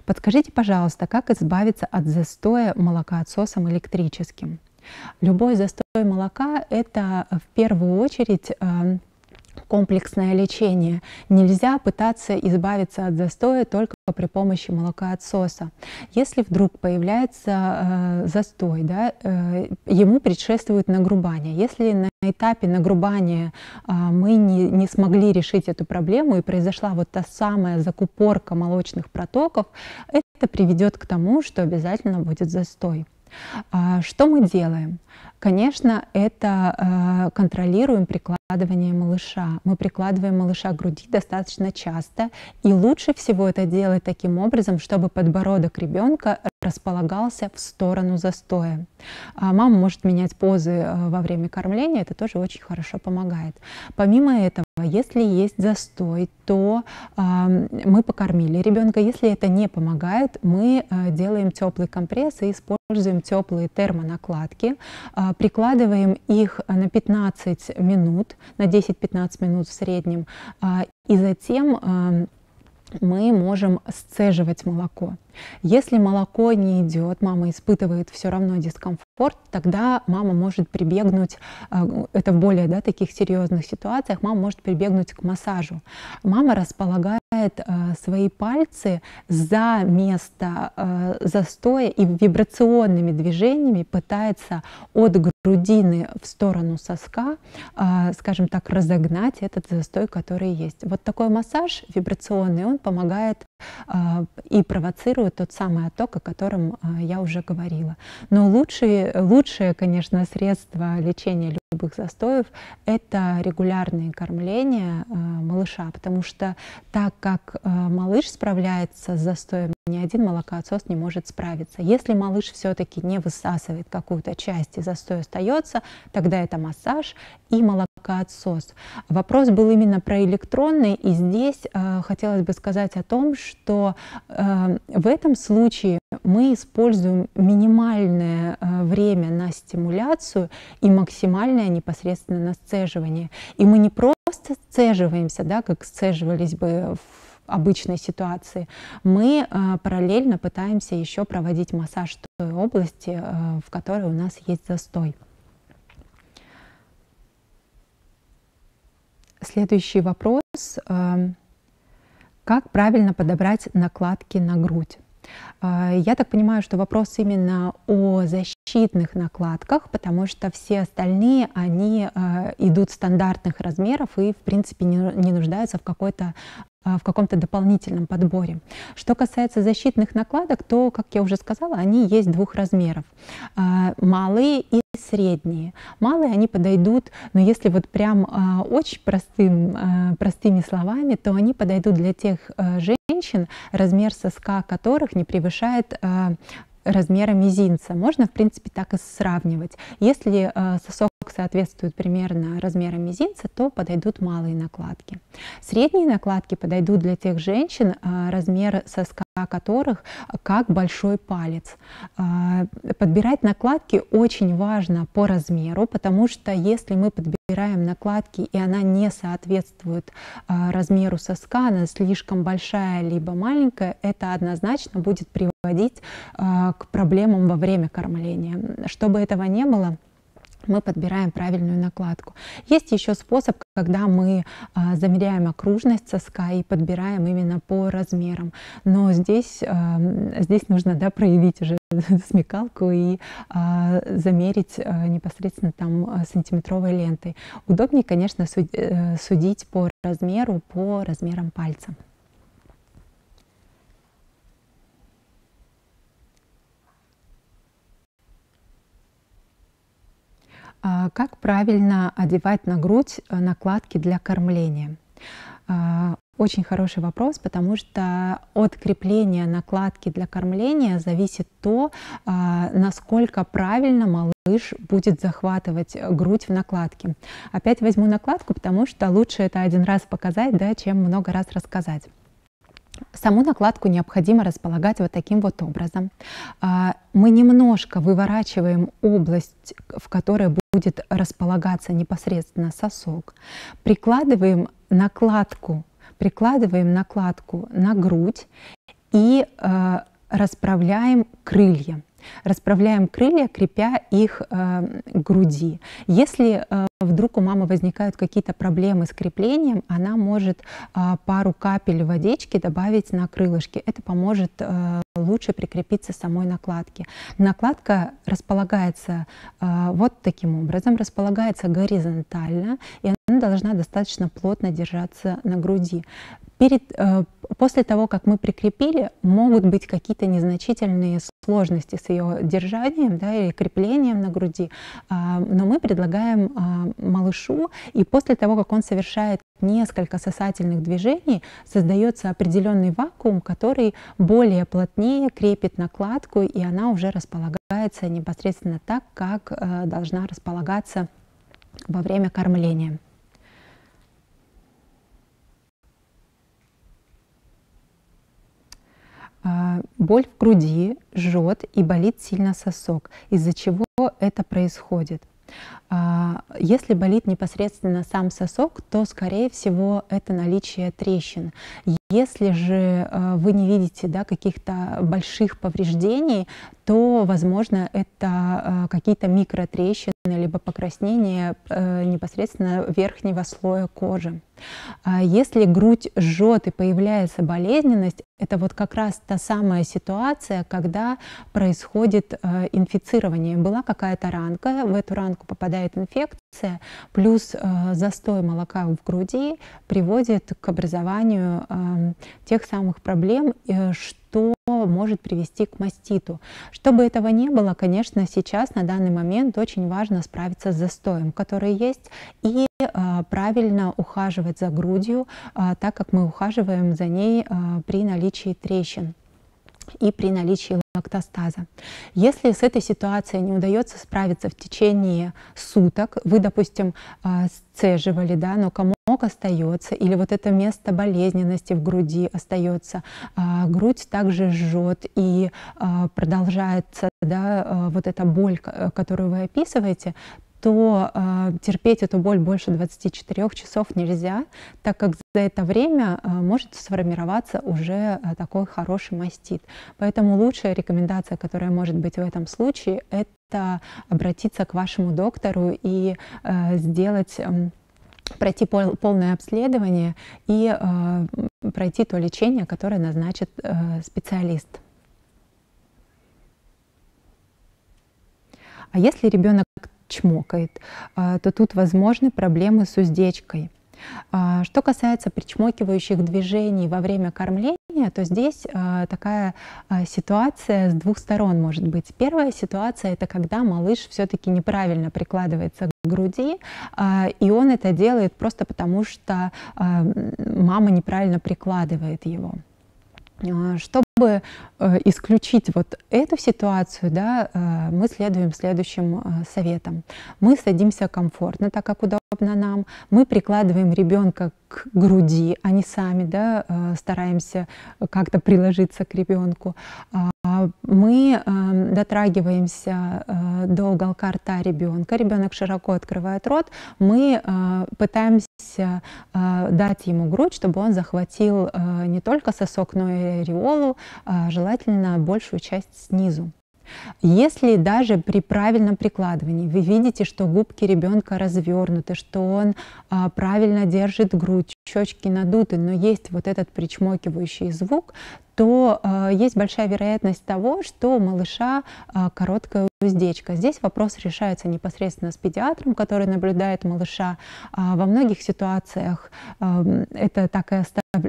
Подскажите, пожалуйста, как избавиться от застоя молока отсосом электрическим? Любой застой молока – это в первую очередь комплексное лечение. Нельзя пытаться избавиться от застоя только при помощи молокоотсоса. Если вдруг появляется э, застой, да, э, ему предшествует нагрубание. Если на этапе нагрубания э, мы не, не смогли решить эту проблему и произошла вот та самая закупорка молочных протоков, это приведет к тому, что обязательно будет застой. А, что мы делаем? Конечно, это э, контролируем прикладывание малыша. Мы прикладываем малыша к груди достаточно часто, и лучше всего это делать таким образом, чтобы подбородок ребенка располагался в сторону застоя. А мама может менять позы э, во время кормления, это тоже очень хорошо помогает. Помимо этого, если есть застой, то э, мы покормили ребенка. Если это не помогает, мы э, делаем теплый компресс и используем теплые термонакладки, э, прикладываем их э, на 15 минут, на 10-15 минут в среднем, а, и затем э, мы можем сцеживать молоко. Если молоко не идет, мама испытывает все равно дискомфорт, тогда мама может прибегнуть, э, это в более да, таких серьезных ситуациях, мама может прибегнуть к массажу. Мама располагает цепляет э, свои пальцы за место э, застоя и вибрационными движениями пытается от грудины в сторону соска, э, скажем так, разогнать этот застой, который есть. Вот такой массаж вибрационный, он помогает и провоцирует тот самый отток, о котором я уже говорила. Но лучшее, лучшее, конечно, средство лечения любых застоев – это регулярные кормления малыша, потому что так как э, малыш справляется с застоем, ни один молокоотсос не может справиться. Если малыш все-таки не высасывает какую-то часть и застой остается, тогда это массаж и молокоотсос. Вопрос был именно про электронный, и здесь э, хотелось бы сказать о том, что э, в этом случае мы используем минимальное э, время на стимуляцию и максимальное непосредственно на сцеживание. И мы не просто просто сцеживаемся, да, как сцеживались бы в обычной ситуации, мы э, параллельно пытаемся еще проводить массаж той области, э, в которой у нас есть застой. Следующий вопрос. Э, как правильно подобрать накладки на грудь? А, я так понимаю, что вопрос именно о защитных накладках, потому что все остальные, они а, идут стандартных размеров и, в принципе, не нуждаются в какой-то а, в каком-то дополнительном подборе. Что касается защитных накладок, то, как я уже сказала, они есть двух размеров. А, малые и средние. Малые они подойдут, но ну, если вот прям а, очень простым, простыми словами, то они подойдут для тех женщин, размер соска которых не превышает размера мизинца. Можно, в принципе, так и сравнивать. Если сосок соответствуют примерно размерам мизинца, то подойдут малые накладки. Средние накладки подойдут для тех женщин, а, размер соска которых как большой палец. А, подбирать накладки очень важно по размеру, потому что если мы подбираем накладки и она не соответствует а, размеру соска, она слишком большая либо маленькая, это однозначно будет приводить к проблемам во время кормления. Чтобы этого не было, мы подбираем правильную накладку. Есть еще способ, когда мы а, замеряем окружность соска и подбираем именно по размерам. Но здесь, а, здесь нужно да, проявить уже смекалку и а, замерить а, непосредственно там а, сантиметровой лентой. Удобнее, конечно, э, судить по размеру, по размерам пальца. А, как правильно одевать на грудь э, накладки для кормления? А, очень хороший вопрос, потому что от крепления накладки для кормления зависит то, а, насколько правильно малыш будет захватывать э, грудь в накладке. Опять возьму накладку, потому что лучше это один раз показать, да, чем много раз рассказать. Саму накладку необходимо располагать вот таким вот образом. А, мы немножко выворачиваем область, в которой будет располагаться непосредственно сосок. Прикладываем накладку, прикладываем накладку на грудь и а, расправляем крылья. Расправляем крылья, крепя их э, груди. Если э, вдруг у мамы возникают какие-то проблемы с креплением, она может э, пару капель водички добавить на крылышки. Это поможет э, лучше прикрепиться самой накладке. Накладка располагается э, вот таким образом, располагается горизонтально, и она должна достаточно плотно держаться на груди. Перед, э, после того, как мы прикрепили, могут быть какие-то незначительные сложности с ее держанием да, или креплением на груди, э, но мы предлагаем э, малышу, и после того, как он совершает несколько сосательных движений, создается определенный вакуум, который более плотнее крепит накладку, и она уже располагается непосредственно так, как э, должна располагаться во время кормления. А, боль в груди, жжет и болит сильно сосок, из-за чего это происходит. А, если болит непосредственно сам сосок, то, скорее всего, это наличие трещин. Если же а, вы не видите да, каких-то больших повреждений, то, возможно, это какие-то микротрещины либо покраснение э, непосредственно верхнего слоя кожи. А если грудь жжет и появляется болезненность, это вот как раз та самая ситуация, когда происходит э, инфицирование. Была какая-то ранка, в эту ранку попадает инфекция, плюс э, застой молока в груди приводит к образованию тех самых проблем, что что может привести к маститу. Чтобы этого не было, конечно, сейчас на данный момент очень важно справиться с застоем, который есть, и а, правильно ухаживать за грудью, а, так как мы ухаживаем за ней а, при наличии трещин и при наличии лактостаза. Если с этой ситуацией не удается справиться в течение суток, вы, допустим, сцеживали, да, но кому ног остается, или вот это место болезненности в груди остается. А, грудь также жжет и а, продолжается да, а, вот эта боль, которую вы описываете, то э, терпеть эту боль больше 24 часов нельзя, так как за это время э, может сформироваться уже э, такой хороший мастит. Поэтому лучшая рекомендация, которая может быть в этом случае, это обратиться к вашему доктору и э, сделать... Э, пройти пол, полное обследование и э, пройти то лечение, которое назначит э, специалист. А если ребенок чмокает, э, то тут возможны проблемы с уздечкой. А, что касается причмокивающих движений во время кормления, то здесь а, такая а, ситуация с двух сторон может быть. Первая ситуация это когда малыш все-таки неправильно прикладывается к груди, и он это делает просто потому, что мама неправильно прикладывает его. Э, чтобы э, исключить вот эту ситуацию, да, э, мы следуем следующим советам. Мы садимся комфортно, так как удобно нам. Мы прикладываем ребенка к груди, а не сами да, стараемся как-то приложиться к ребенку. А, мы эм, дотрагиваемся до уголка рта ребенка, ребенок широко открывает рот, мы э, пытаемся э, дать ему грудь, чтобы он захватил э, не только сосок, но и ореолу, желательно большую часть снизу. Если даже при правильном прикладывании вы видите, что губки ребенка развернуты, что он а, правильно держит грудь, щечки надуты, но есть вот этот причмокивающий звук, то э, есть большая вероятность того, что у малыша э, короткая уздечка. Здесь вопрос решается непосредственно с педиатром, который наблюдает малыша. Э, во многих ситуациях э, это так и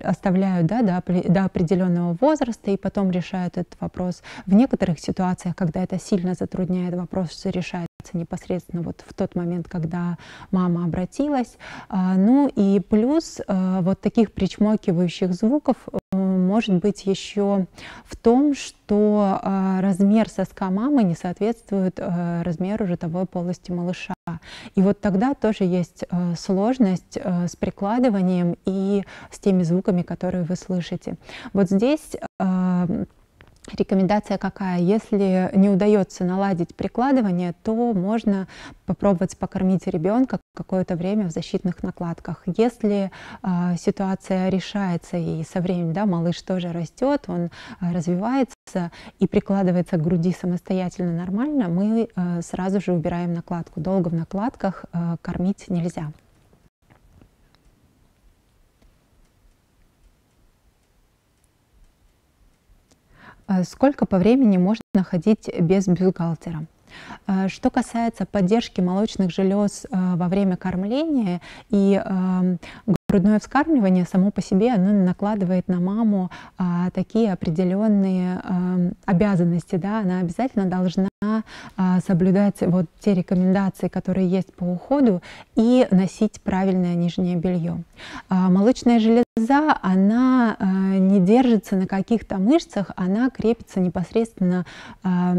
оставляют да, до, до определенного возраста и потом решают этот вопрос. В некоторых ситуациях, когда это сильно затрудняет вопрос, решает реакция непосредственно вот в тот момент, когда мама обратилась. А, ну и плюс а, вот таких причмокивающих звуков э, может быть еще в том, что а, размер соска мамы не соответствует э, размеру ротовой полости малыша. И вот тогда тоже есть э, сложность с прикладыванием и с теми звуками, которые вы слышите. Вот здесь Рекомендация какая? Если не удается наладить прикладывание, то можно попробовать покормить ребенка какое-то время в защитных накладках. Если э, ситуация решается и со временем да, малыш тоже растет, он э, развивается и прикладывается к груди самостоятельно нормально, мы э, сразу же убираем накладку. Долго в накладках э, кормить нельзя. Э, сколько по времени можно ходить без бюстгальтера. Э, что касается поддержки молочных желез э, во время кормления и эм, Грудное вскармливание само по себе оно накладывает на маму а, такие определенные а, обязанности, да, она обязательно должна а, соблюдать вот те рекомендации, которые есть по уходу, и носить правильное нижнее белье. А, молочная железа, она а, не держится на каких-то мышцах, она крепится непосредственно а,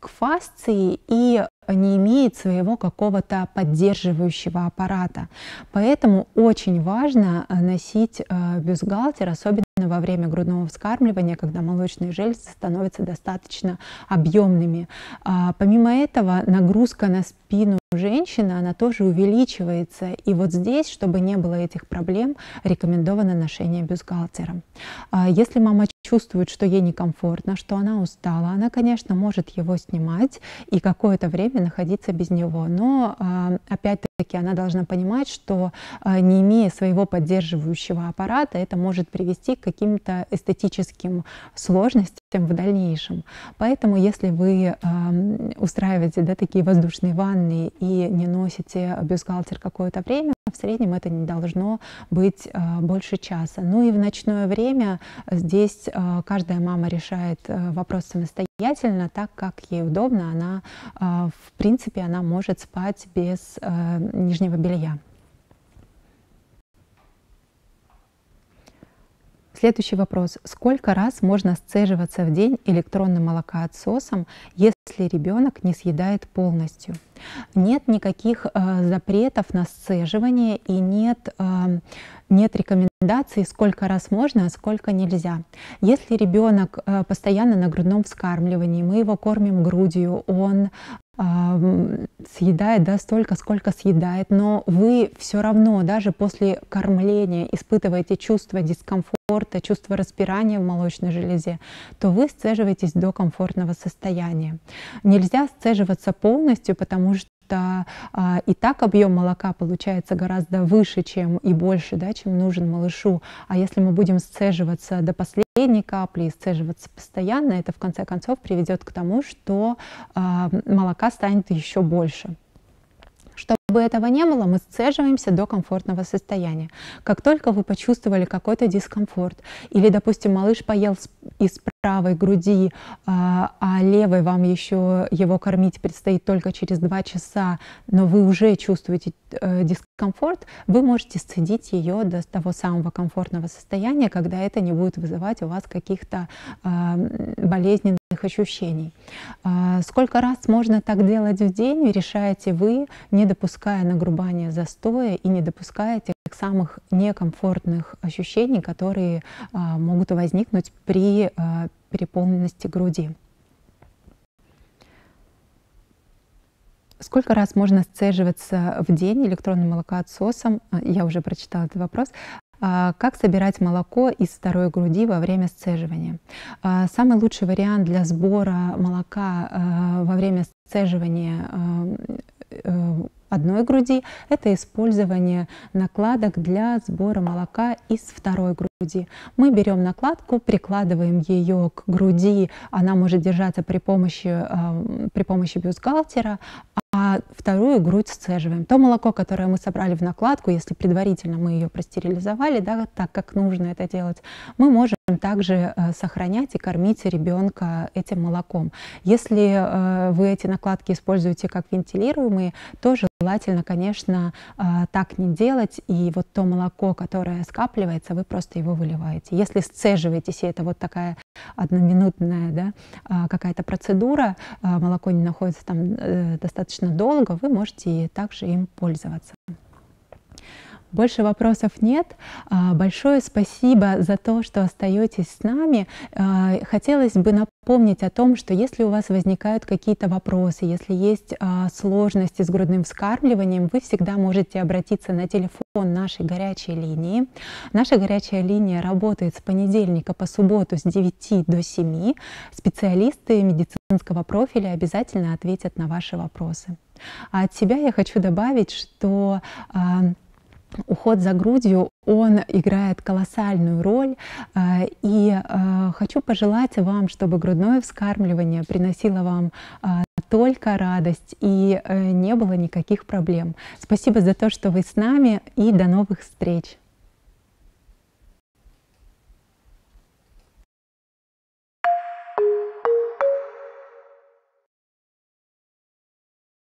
к фасции и не имеет своего какого-то поддерживающего аппарата. Поэтому очень важно э, носить э, бюстгальтер, особенно во время грудного вскармливания, когда молочные железы становятся достаточно объемными. А, помимо этого, нагрузка на спину женщины, она тоже увеличивается. И вот здесь, чтобы не было этих проблем, рекомендовано ношение бюстгальтера. А, если мама чувствует, что ей некомфортно, что она устала, она, конечно, может его снимать и какое-то время находиться без него. Но, а, опять-таки, она должна понимать, что э, не имея своего поддерживающего аппарата, это может привести к каким-то эстетическим сложностям в дальнейшем. Поэтому, если вы эм, устраиваете да, такие воздушные ванны и не носите бюстгальтер какое-то время, в среднем это не должно быть э, больше часа. Ну и в ночное время э, здесь э, каждая мама решает вопрос самостоятельно, так как ей удобно. Она, в принципе, она может спать без нижнего белья. Следующий вопрос. Сколько раз можно сцеживаться в день электронным молокоотсосом, если ребенок не съедает полностью? Нет никаких э, запретов на сцеживание и нет, э, нет рекомендаций, сколько раз можно, а сколько нельзя. Если ребенок э, постоянно на грудном вскармливании, мы его кормим грудью, он съедает да, столько, сколько съедает, но вы все равно даже после кормления испытываете чувство дискомфорта, чувство распирания в молочной железе, то вы сцеживаетесь до комфортного состояния. Нельзя сцеживаться полностью, потому что что а, и так объем молока получается гораздо выше, чем и больше, да, чем нужен малышу. А если мы будем сцеживаться до последней капли и сцеживаться постоянно, это в конце концов приведет к тому, что а, молока станет еще больше. Чтобы этого не было, мы сцеживаемся до комфортного состояния. Как только вы почувствовали какой-то дискомфорт, или, допустим, малыш поел из правой груди, а, а левой вам еще его кормить предстоит только через 2 часа, но вы уже чувствуете э, дискомфорт, вы можете сцедить ее до того самого комфортного состояния, когда это не будет вызывать у вас каких-то а, болезненных ощущений. А, сколько раз можно так делать в день, решаете вы, не допуская нагрубания застоя и не допуская тех список самых некомфортных ощущений, которые а, могут возникнуть при а, переполненности груди. Сколько раз можно сцеживаться в день электронным молокоотсосом? А, я уже прочитала этот вопрос. Как собирать молоко из второй груди во время сцеживания? Самый лучший вариант для сбора молока во время сцеживания э, одной груди, это использование накладок для сбора молока из второй груди груди. Мы берем накладку, прикладываем ее к груди, она может держаться при помощи, э, при помощи бюстгальтера, а вторую грудь сцеживаем. То молоко, которое мы собрали в накладку, если предварительно мы ее простерилизовали, да, так как нужно это делать, мы можем также э, сохранять и кормить ребенка этим молоком. Если э, вы эти накладки используете как вентилируемые, то желательно, конечно, э, так не делать, и вот то молоко, которое скапливается, вы просто его его выливаете. Если сцеживаетесь, и это вот такая одноминутная да, а, какая-то процедура, а, молоко не находится там э, достаточно долго, вы можете также им пользоваться. Больше вопросов нет. А, большое спасибо за то, что остаетесь с нами. Хотелось бы напомнить, Помнить о том, что если у вас возникают какие-то вопросы, если есть а, сложности с грудным вскармливанием, вы всегда можете обратиться на телефон нашей горячей линии. Наша горячая линия работает с понедельника по субботу с 9 до 7. Специалисты медицинского профиля обязательно ответят на ваши вопросы. А от себя я хочу добавить, что а, уход за грудью, он играет колоссальную роль. А, и а, хочу пожелать вам, чтобы грудное вскармливание приносило вам а, только радость и э, не было никаких проблем. Спасибо за то, что вы с нами и до новых встреч!